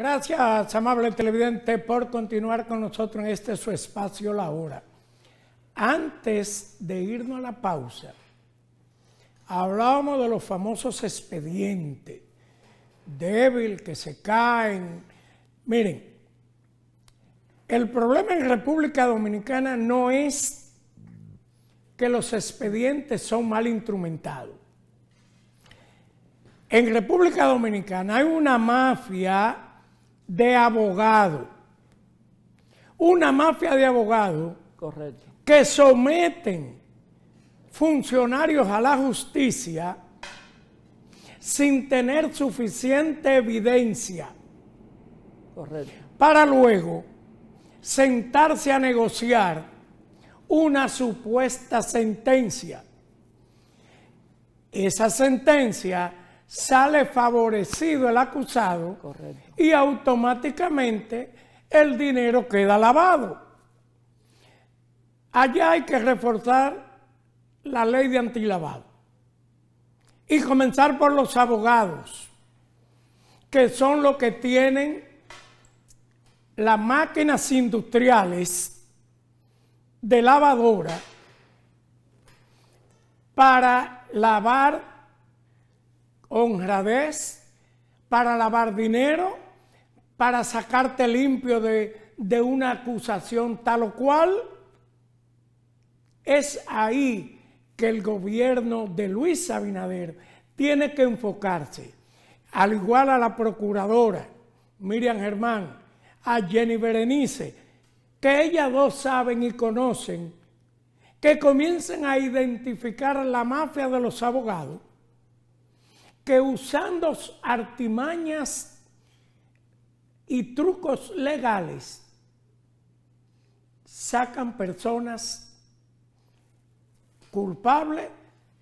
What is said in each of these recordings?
Gracias, amable televidente, por continuar con nosotros en este su espacio La Hora. Antes de irnos a la pausa, hablábamos de los famosos expedientes, débil, que se caen. Miren, el problema en República Dominicana no es que los expedientes son mal instrumentados. En República Dominicana hay una mafia de abogado, Una mafia de abogados que someten funcionarios a la justicia sin tener suficiente evidencia. Correcto. Para luego sentarse a negociar una supuesta sentencia. Esa sentencia sale favorecido el acusado y automáticamente el dinero queda lavado. Allá hay que reforzar la ley de antilavado y comenzar por los abogados, que son los que tienen las máquinas industriales de lavadora para lavar honradez, para lavar dinero, para sacarte limpio de, una acusación tal o cual. Es ahí que el gobierno de Luis Abinader tiene que enfocarse, al igual a la procuradora Miriam Germán, a Jenny Berenice, que ellas dos saben y conocen, que comiencen a identificar la mafia de los abogados que usando artimañas y trucos legales sacan personas culpables,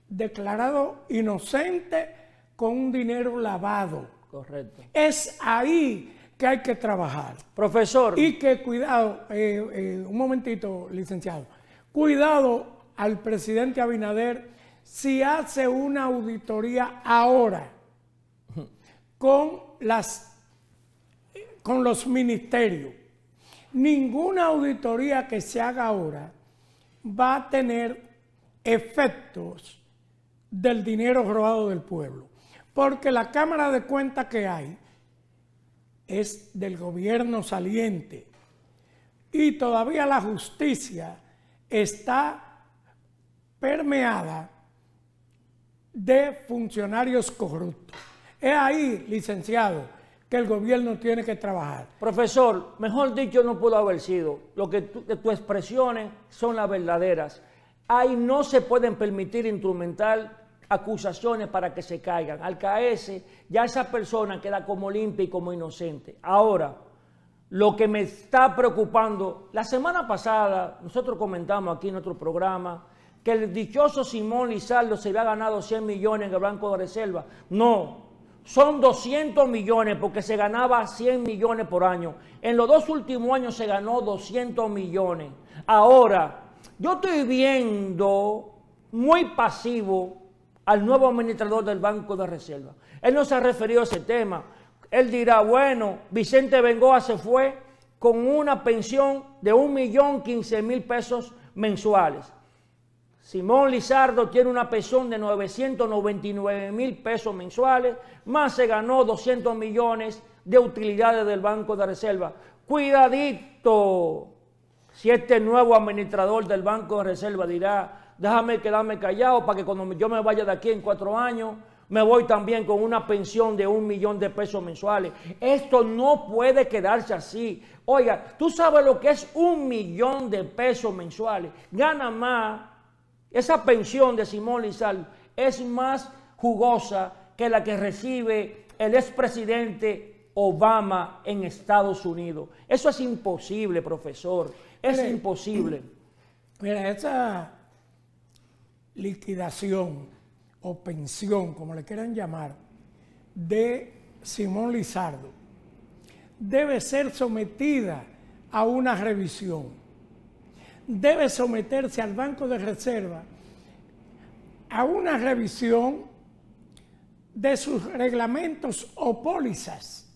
declarado inocente con un dinero lavado. Correcto. Es ahí que hay que trabajar. Profesor. Y que cuidado, eh, eh, un momentito, licenciado, cuidado al presidente Abinader si hace una auditoría ahora con, las, con los ministerios, ninguna auditoría que se haga ahora va a tener efectos del dinero robado del pueblo. Porque la Cámara de Cuentas que hay es del gobierno saliente. Y todavía la justicia está permeada de funcionarios corruptos. Es ahí, licenciado, que el gobierno tiene que trabajar. Profesor, mejor dicho no pudo haber sido. Lo que tus expresiones son las verdaderas. Ahí no se pueden permitir instrumentar acusaciones para que se caigan. Al caerse, ya esa persona queda como limpia y como inocente. Ahora, lo que me está preocupando, la semana pasada nosotros comentamos aquí en nuestro programa que el dichoso Simón Lizardo se había ganado 100 millones en el Banco de Reserva. No, son 200 millones porque se ganaba 100 millones por año. En los dos últimos años se ganó 200 millones. Ahora, yo estoy viendo muy pasivo al nuevo administrador del Banco de Reserva. Él no se ha referido a ese tema. Él dirá, bueno, Vicente Bengoa se fue con una pensión de 1.015.000 pesos mensuales. Simón Lizardo tiene una pensión de 999 mil pesos mensuales, más se ganó 200 millones de utilidades del Banco de Reserva. Cuidadito, si este nuevo administrador del Banco de Reserva dirá, déjame quedarme callado para que cuando yo me vaya de aquí en cuatro años, me voy también con una pensión de un millón de pesos mensuales. Esto no puede quedarse así. Oiga, tú sabes lo que es un millón de pesos mensuales. Gana más esa pensión de Simón Lizardo es más jugosa que la que recibe el expresidente Obama en Estados Unidos. Eso es imposible, profesor. Es imposible. Mira, esa liquidación o pensión, como le quieran llamar, de Simón Lizardo, debe ser sometida a una revisión debe someterse al Banco de Reserva a una revisión de sus reglamentos o pólizas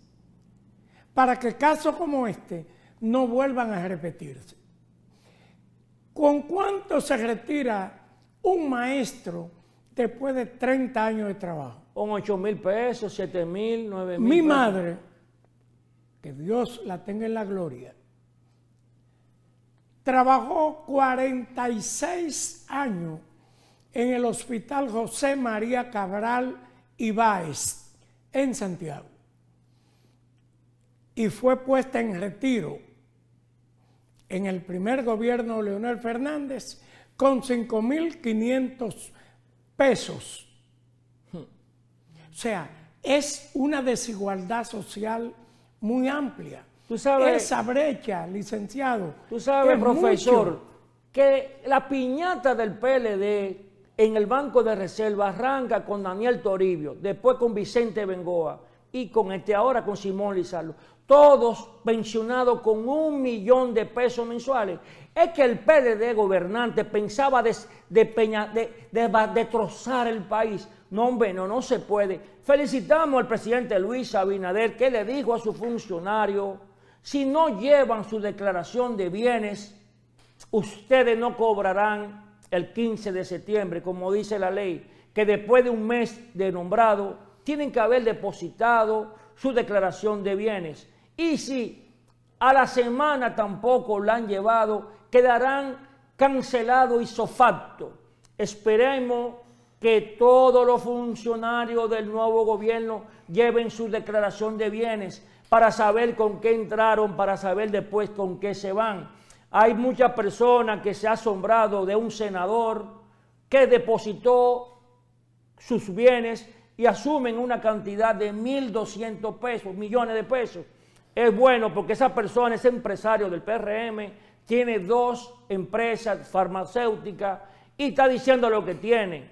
para que casos como este no vuelvan a repetirse. ¿Con cuánto se retira un maestro después de 30 años de trabajo? Con 8 mil pesos, 7 mil, 9 mil. Mi madre, que Dios la tenga en la gloria, Trabajó 46 años en el Hospital José María Cabral Ibáez, en Santiago, y fue puesta en retiro en el primer gobierno de Leonel Fernández con 5.500 pesos. O sea, es una desigualdad social muy amplia. Esa brecha, licenciado. Tú sabes, profesor, que la piñata del PLD en el Banco de Reserva arranca con Daniel Toribio, después con Vicente Bengoa y con este ahora con Simón Lizardo. Todos pensionados con un millón de pesos mensuales. Es que el PLD gobernante pensaba de de, de, destrozar el país. No, hombre, no, no se puede. Felicitamos al presidente Luis Abinader que le dijo a su funcionario si no llevan su declaración de bienes, ustedes no cobrarán el 15 de septiembre, como dice la ley, que después de un mes de nombrado, tienen que haber depositado su declaración de bienes. Y si a la semana tampoco la han llevado, quedarán cancelados y sofacto. Esperemos que todos los funcionarios del nuevo gobierno lleven su declaración de bienes para saber con qué entraron, para saber después con qué se van. Hay muchas personas que se han asombrado de un senador que depositó sus bienes y asumen una cantidad de 1.200 pesos, millones de pesos. Es bueno porque esa persona, es empresario del PRM, tiene dos empresas farmacéuticas y está diciendo lo que tiene.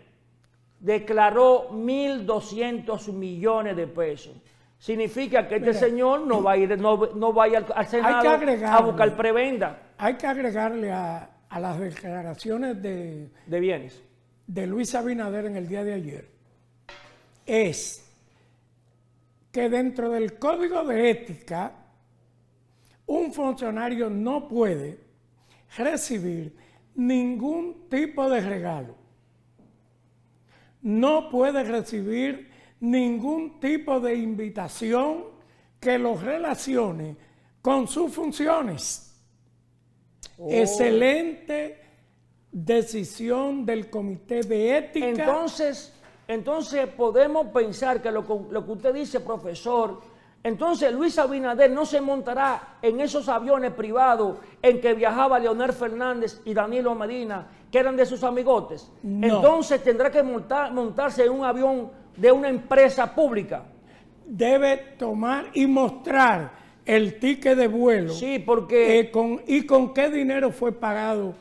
Declaró 1.200 millones de pesos significa que este señor no va a ir, no, no a al, a buscar prebenda. Hay que agregarle a, a las declaraciones de, de, bienes de Luis Abinader en el día de ayer es que dentro del código de ética un funcionario no puede recibir ningún tipo de regalo. No puede recibir ningún tipo de invitación que los relacione con sus funciones. Oh. Excelente decisión del Comité de Ética. Entonces, entonces podemos pensar que lo, que usted dice, profesor, entonces Luis Abinader no se montará en esos aviones privados en que viajaba Leonel Fernández y Danilo Medina, que eran de sus amigotes. Entonces tendrá que montarse en un avión de una empresa pública. Debe tomar y mostrar el ticket de vuelo. Sí, porque... Eh, ¿Y con qué dinero fue pagado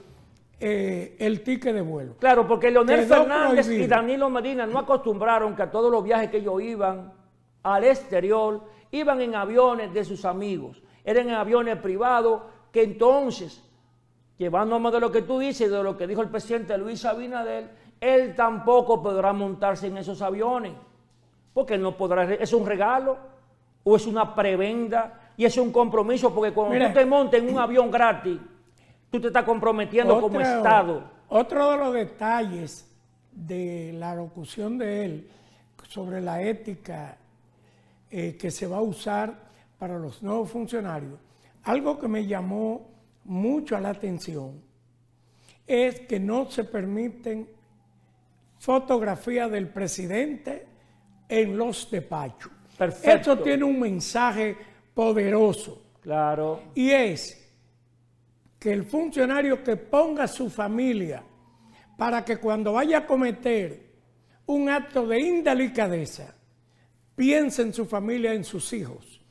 eh, el ticket de vuelo? Claro, porque Leonel Fernández y Danilo Medina no acostumbraron que a todos los viajes que ellos iban al exterior, iban en aviones de sus amigos, eran en aviones privados, que entonces, más de lo que tú dices, de lo que dijo el presidente Luis Abinader, él tampoco podrá montarse en esos aviones, porque no podrá, es un regalo o es una prebenda y es un compromiso, porque cuando tú te montes en un avión gratis, tú te estás comprometiendo como Estado. Otro de los detalles de la locución de él sobre la ética eh, que se va a usar para los nuevos funcionarios, algo que me llamó mucho la atención es que no se permiten fotografía del presidente en los despachos. Perfecto. Esto tiene un mensaje poderoso. Claro. Y es que el funcionario que ponga a su familia para que cuando vaya a cometer un acto de indelicadeza, piense en su familia, en sus hijos.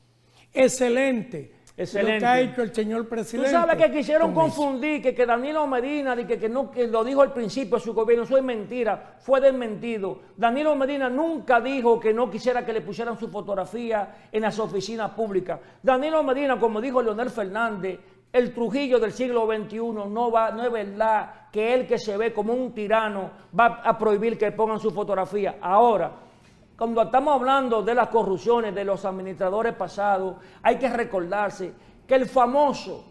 Excelente, Excelente. Lo que el señor presidente. Tú sabes que quisieron confundir que, que Danilo Medina, que, que, no, que lo dijo al principio de su gobierno, eso es mentira, fue desmentido. Danilo Medina nunca dijo que no quisiera que le pusieran su fotografía en las oficinas públicas. Danilo Medina, como dijo Leonel Fernández, el Trujillo del siglo XXI no, va, no es verdad que él que se ve como un tirano va a prohibir que pongan su fotografía. Ahora, cuando estamos hablando de las corrupciones de los administradores pasados, hay que recordarse que el famoso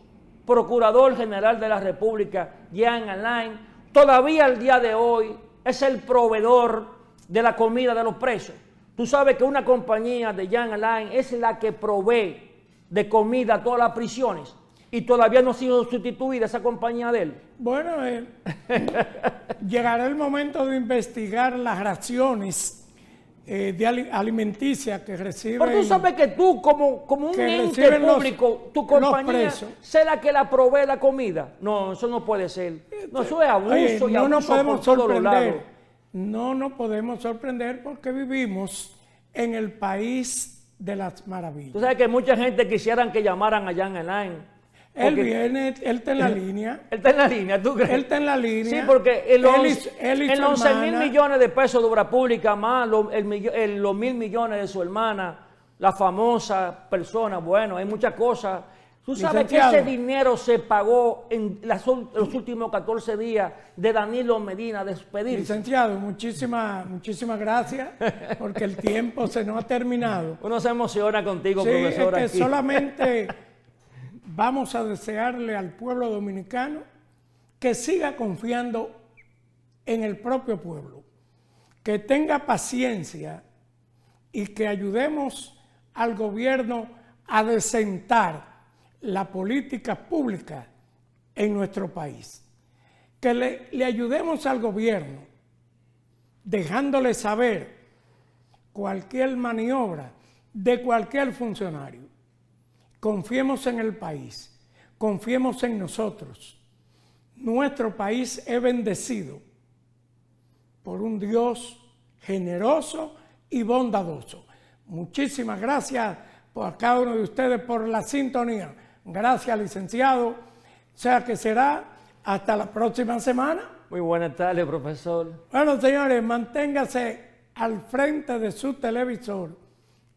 Procurador General de la República, Jean Alain, todavía al día de hoy es el proveedor de la comida de los presos. Tú sabes que una compañía de Jean Alain es la que provee de comida a todas las prisiones y todavía no ha sido sustituida esa compañía de él. Bueno, eh, llegará el momento de investigar las raciones eh, de alimenticia que reciben. Pero tú sabes que tú, como, como un ente público, tu compañía será que la provee la comida. No, eso no puede ser. No, eso es abuso y no nos podemos sorprender. No nos podemos sorprender porque vivimos en el país de las maravillas. Tú sabes que mucha gente quisieran que llamaran a Jan Elaine él viene, él está en la línea. Él está en la línea, ¿tú crees? Él está en la línea. Sí, porque el él, 11, el 11 mil millones de pesos de obra pública más los mil millones de su hermana, la famosa persona, bueno, hay muchas cosas. Tú sabes que ese dinero se pagó en los últimos 14 días de Danilo Medina despedirse. Licenciado, muchísimas muchísimas gracias, porque el tiempo se nos ha terminado. Uno se emociona contigo, sí, profesor. solamente vamos a desearle al pueblo dominicano que siga confiando en el propio pueblo, que tenga paciencia y que ayudemos al gobierno a desentar la política pública en nuestro país. Que le, le ayudemos al gobierno dejándole saber cualquier maniobra de cualquier funcionario Confiemos en el país, confiemos en nosotros. Nuestro país es bendecido por un Dios generoso y bondadoso. Muchísimas gracias por cada uno de ustedes por la sintonía. Gracias, licenciado. O sea que será hasta la próxima semana. Muy buenas tardes, profesor. Bueno, señores, manténgase al frente de su televisor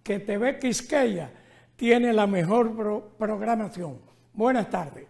que TV Quisqueya tiene la mejor programación. Buenas tardes.